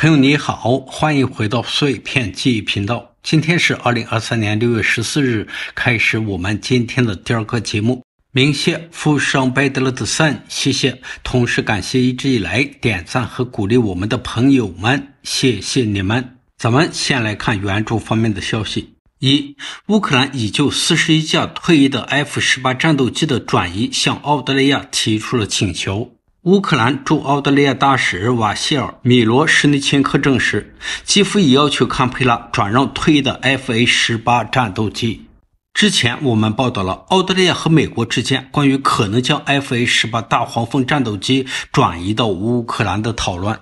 朋友你好，欢迎回到碎片记忆频道。今天是二零二三年六月十四日，开始我们今天的第二个节目。明谢富商拜德勒的赞，谢谢。同时感谢一直以来点赞和鼓励我们的朋友们，谢谢你们。咱们先来看援助方面的消息：一、乌克兰已就四十一架退役的 F 十八战斗机的转移向澳大利亚提出了请求。乌克兰驻澳大利亚大使瓦希尔·米罗什内钦科证实，基辅已要求堪培拉转让退役的 F/A-18 战斗机。之前我们报道了澳大利亚和美国之间关于可能将 F/A-18 大黄蜂战斗机转移到乌克兰的讨论。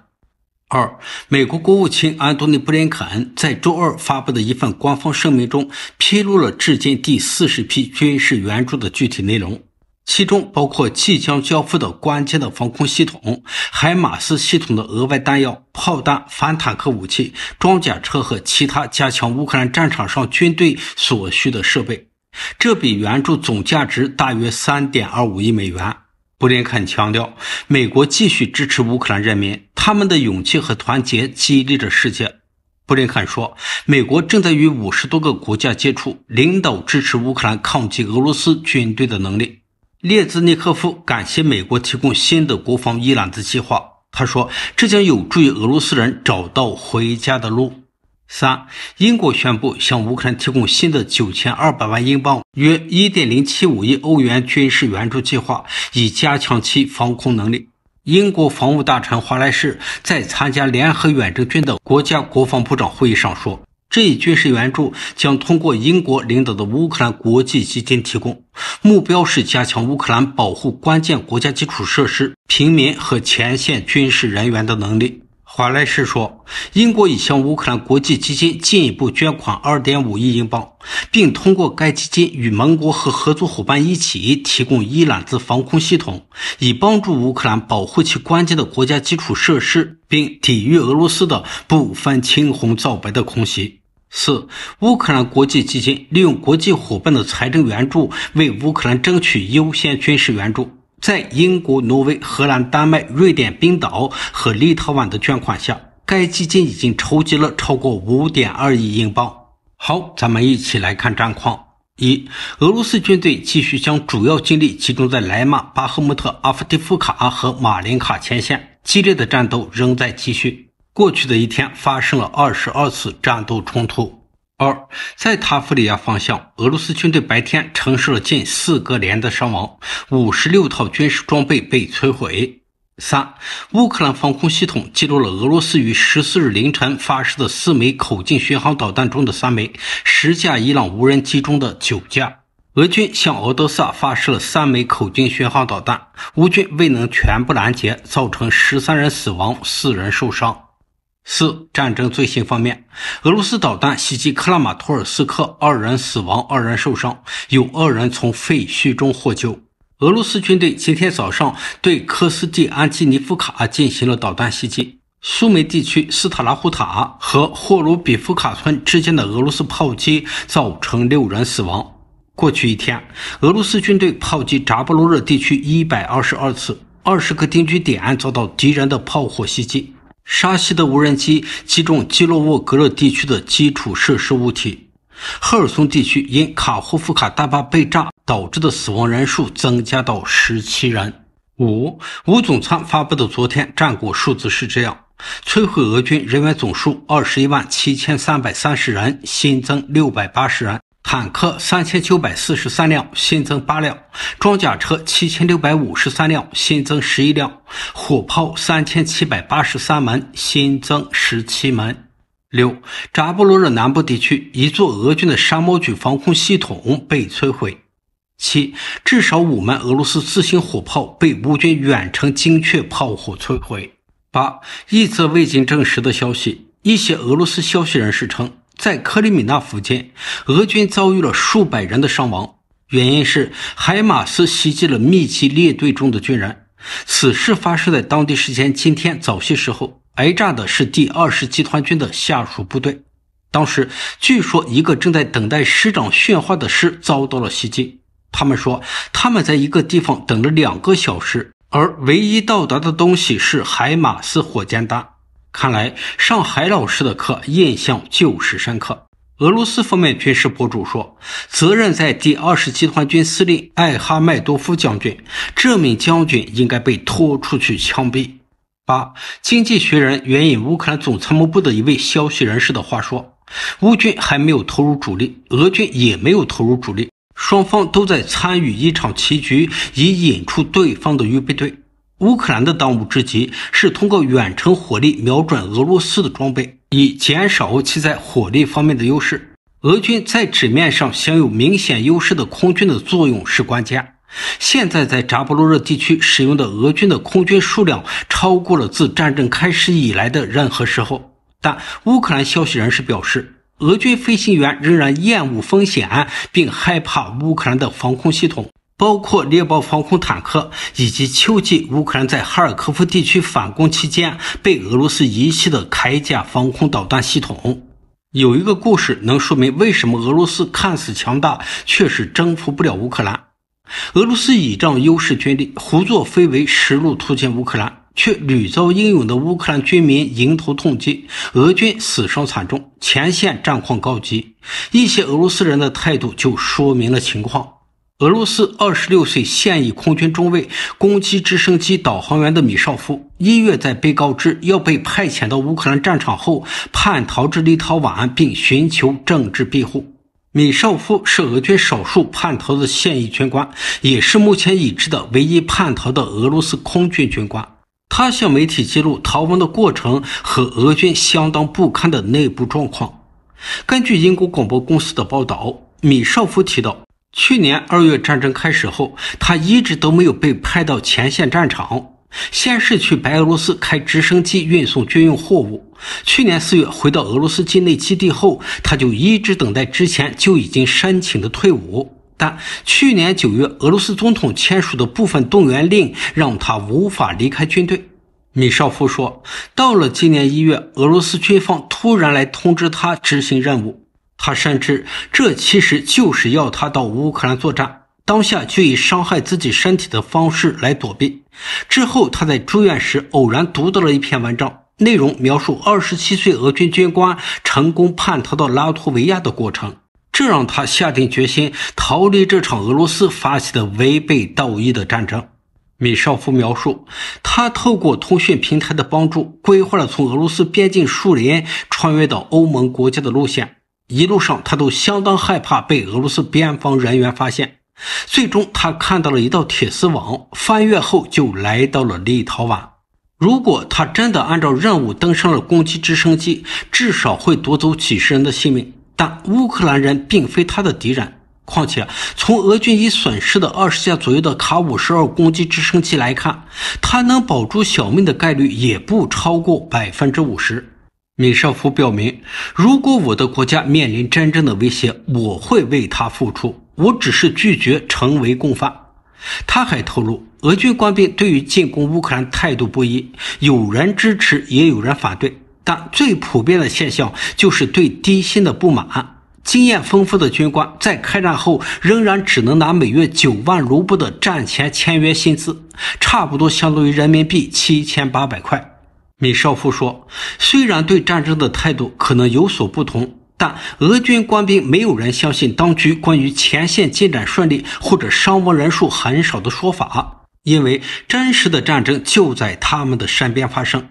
二，美国国务卿安东尼·布林肯在周二发布的一份官方声明中，披露了至今第四十批军事援助的具体内容。其中包括即将交付的关键的防空系统、海马斯系统的额外弹药、炮弹、反坦克武器、装甲车和其他加强乌克兰战场上军队所需的设备。这笔援助总价值大约三点二五亿美元。布林肯强调，美国继续支持乌克兰人民，他们的勇气和团结激励着世界。布林肯说，美国正在与五十多个国家接触，领导支持乌克兰抗击俄罗斯军队的能力。列兹尼科夫感谢美国提供新的国防一揽子计划。他说，这将有助于俄罗斯人找到回家的路。三，英国宣布向乌克兰提供新的九千二百万英镑（约一点零七五亿欧元）军事援助计划，以加强其防空能力。英国防务大臣华莱士在参加联合远征军的国家国防部长会议上说。这一军事援助将通过英国领导的乌克兰国际基金提供，目标是加强乌克兰保护关键国家基础设施、平民和前线军事人员的能力。华莱士说，英国已向乌克兰国际基金进一步捐款2.5亿英镑，并通过该基金与盟国和合作伙伴一起提供一揽子防空系统，以帮助乌克兰保护其关键的国家基础设施，并抵御俄罗斯的不分青红皂白的空袭。四，乌克兰国际基金利用国际伙伴的财政援助，为乌克兰争取优先军事援助。在英国、挪威、荷兰、丹麦、瑞典、冰岛和立陶宛的捐款下，该基金已经筹集了超过五点二亿英镑。好，咱们一起来看战况。一，俄罗斯军队继续将主要精力集中在莱曼、巴赫穆特、阿夫迪夫卡和马林卡前线，激烈的战斗仍在继续。过去的一天发生了二十二次战斗冲突。二，在塔夫里亚方向，俄罗斯军队白天承受了近四个连的伤亡，五十六套军事装备被摧毁。三，乌克兰防空系统记录了俄罗斯于十四日凌晨发射的四枚口径巡航导弹中的三枚，十架伊朗无人机中的九架。俄军向敖德萨发射了三枚口径巡航导弹，乌军未能全部拦截，造成十三人死亡，四人受伤。四战争最新方面，俄罗斯导弹袭击克拉马托尔斯克，二人死亡，二人受伤，有二人从废墟中获救。俄罗斯军队今天早上对科斯蒂安基尼夫卡进行了导弹袭击。苏梅地区斯塔拉胡塔和霍卢比夫卡村之间的俄罗斯炮击造成六人死亡。过去一天，俄罗斯军队炮击扎波罗热地区一百二十二次，二十个定居点遭到敌人的炮火袭击。沙西的无人机击中基洛沃格勒地区的基础设施物体，赫尔松地区因卡霍夫卡大坝被炸导致的死亡人数增加到十七人。五吴总参发布的昨天战果数字是这样：摧毁俄军人员总数二十一万七千三百三十人，新增六百八十人。坦克三千九百四十三辆，新增八辆；装甲车七千六百五十三辆，新增十一辆；火炮三千七百八十三门，新增十七门。六，扎波罗热南部地区一座俄军的山猫榉防空系统被摧毁。七，至少五门俄罗斯自行火炮被乌军远程精确炮火摧毁。八，一则未经证实的消息，一些俄罗斯消息人士称。在克里米纳附近，俄军遭遇了数百人的伤亡，原因是海马斯袭击了密集列队中的军人。此事发生在当地时间今天早些时候。挨炸的是第二十集团军的下属部队。当时据说一个正在等待师长训话的师遭到了袭击。他们说，他们在一个地方等了两个小时，而唯一到达的东西是海马斯火箭弹。看来上海老师的课印象就是深刻。俄罗斯方面军事博主说，责任在第二十集团军司令艾哈迈多夫将军，这名将军应该被拖出去枪毙。八，《经济学人》援引乌克兰总参谋部的一位消息人士的话说，乌军还没有投入主力，俄军也没有投入主力，双方都在参与一场棋局，以引出对方的预备队。乌克兰的当务之急是通过远程火力瞄准俄罗斯的装备，以减少其在火力方面的优势。俄军在纸面上享有明显优势的空军的作用是关键。现在在扎波罗热地区使用的俄军的空军数量超过了自战争开始以来的任何时候。但乌克兰消息人士表示，俄军飞行员仍然厌恶风险，并害怕乌克兰的防空系统。包括猎豹防空坦克，以及秋季乌克兰在哈尔科夫地区反攻期间被俄罗斯遗弃的铠甲防空导弹系统。有一个故事能说明为什么俄罗斯看似强大，却是征服不了乌克兰。俄罗斯倚仗优势军力胡作非为，实路突进乌克兰，却屡遭英勇的乌克兰军民迎头痛击，俄军死伤惨重，前线战况告急。一些俄罗斯人的态度就说明了情况。俄罗斯二十六岁现役空军中尉、攻击直升机导航员的米绍夫，一月在被告知要被派遣到乌克兰战场后，叛逃至立陶宛并寻求政治庇护。米绍夫是俄军少数叛逃的现役军官，也是目前已知的唯一叛逃的俄罗斯空军军官。他向媒体揭露逃亡的过程和俄军相当不堪的内部状况。根据英国广播公司的报道，米绍夫提到。去年二月战争开始后，他一直都没有被派到前线战场。先是去白俄罗斯开直升机运送军用货物。去年四月回到俄罗斯境内基地后，他就一直等待之前就已经申请的退伍。但去年九月，俄罗斯总统签署的部分动员令让他无法离开军队。米绍夫说：“到了今年一月，俄罗斯军方突然来通知他执行任务。”他深知，这其实就是要他到乌克兰作战。当下就以伤害自己身体的方式来躲避。之后，他在住院时偶然读到了一篇文章，内容描述二十七岁俄军军官成功叛逃到拉脱维亚的过程，这让他下定决心逃离这场俄罗斯发起的违背道义的战争。米绍夫描述，他透过通讯平台的帮助，规划了从俄罗斯边境树林穿越到欧盟国家的路线。一路上，他都相当害怕被俄罗斯边防人员发现。最终，他看到了一道铁丝网，翻越后就来到了立陶宛。如果他真的按照任务登上了攻击直升机，至少会夺走几十人的性命。但乌克兰人并非他的敌人，况且从俄军已损失的二十架左右的卡五十二攻击直升机来看，他能保住小命的概率也不超过百分之五十。米绍夫表明，如果我的国家面临战争的威胁，我会为他付出。我只是拒绝成为共犯。他还透露，俄军官兵对于进攻乌克兰态度不一，有人支持，也有人反对。但最普遍的现象就是对低薪的不满。经验丰富的军官在开战后仍然只能拿每月九万卢布的战前签约薪资，差不多相当于人民币七千八百块。米绍夫说：“虽然对战争的态度可能有所不同，但俄军官兵没有人相信当局关于前线进展顺利或者伤亡人数很少的说法，因为真实的战争就在他们的身边发生。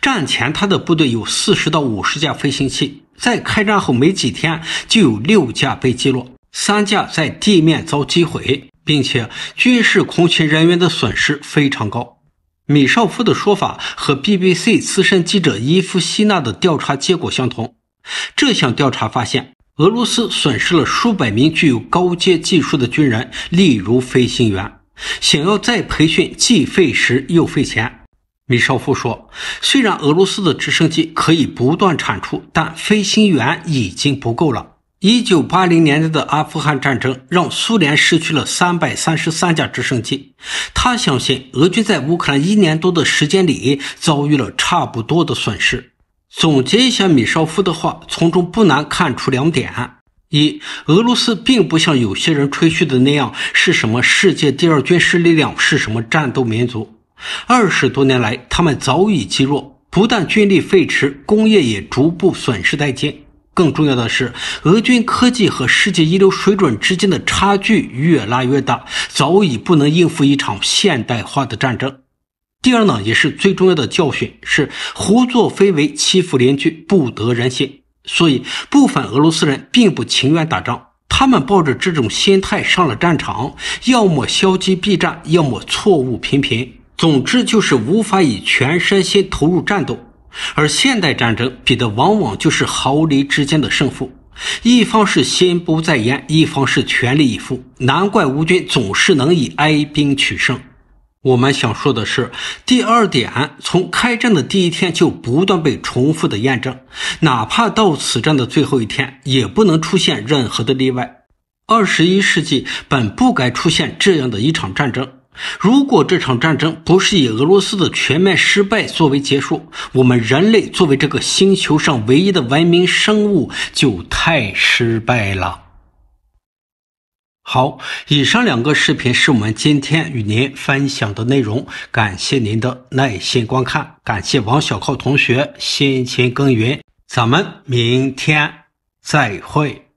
战前他的部队有四十到五十架飞行器，在开战后没几天就有六架被击落，三架在地面遭击毁，并且军事空勤人员的损失非常高。”米绍夫的说法和 BBC 资深记者伊夫希纳的调查结果相同。这项调查发现，俄罗斯损失了数百名具有高阶技术的军人，例如飞行员。想要再培训既费时又费钱。米绍夫说，虽然俄罗斯的直升机可以不断产出，但飞行员已经不够了。一九八零年代的阿富汗战争让苏联失去了三百三十三架直升机。他相信俄军在乌克兰一年多的时间里遭遇了差不多的损失。总结一下米绍夫的话，从中不难看出两点：一，俄罗斯并不像有些人吹嘘的那样是什么世界第二军事力量，是什么战斗民族。二十多年来，他们早已积弱，不但军力废弛，工业也逐步损失殆尽。更重要的是，俄军科技和世界一流水准之间的差距越拉越大，早已不能应付一场现代化的战争。第二呢，也是最重要的教训是，胡作非为、欺负邻居，不得人心。所以，部分俄罗斯人并不情愿打仗，他们抱着这种心态上了战场，要么消极避战，要么错误频频，总之就是无法以全身心投入战斗。而现代战争比的往往就是毫厘之间的胜负，一方是心不在焉，一方是全力以赴。难怪吴军总是能以哀兵取胜。我们想说的是，第二点，从开战的第一天就不断被重复的验证，哪怕到此战的最后一天，也不能出现任何的例外。二十一世纪本不该出现这样的一场战争。如果这场战争不是以俄罗斯的全面失败作为结束，我们人类作为这个星球上唯一的文明生物，就太失败了。好，以上两个视频是我们今天与您分享的内容，感谢您的耐心观看，感谢王小靠同学辛勤耕耘，咱们明天再会。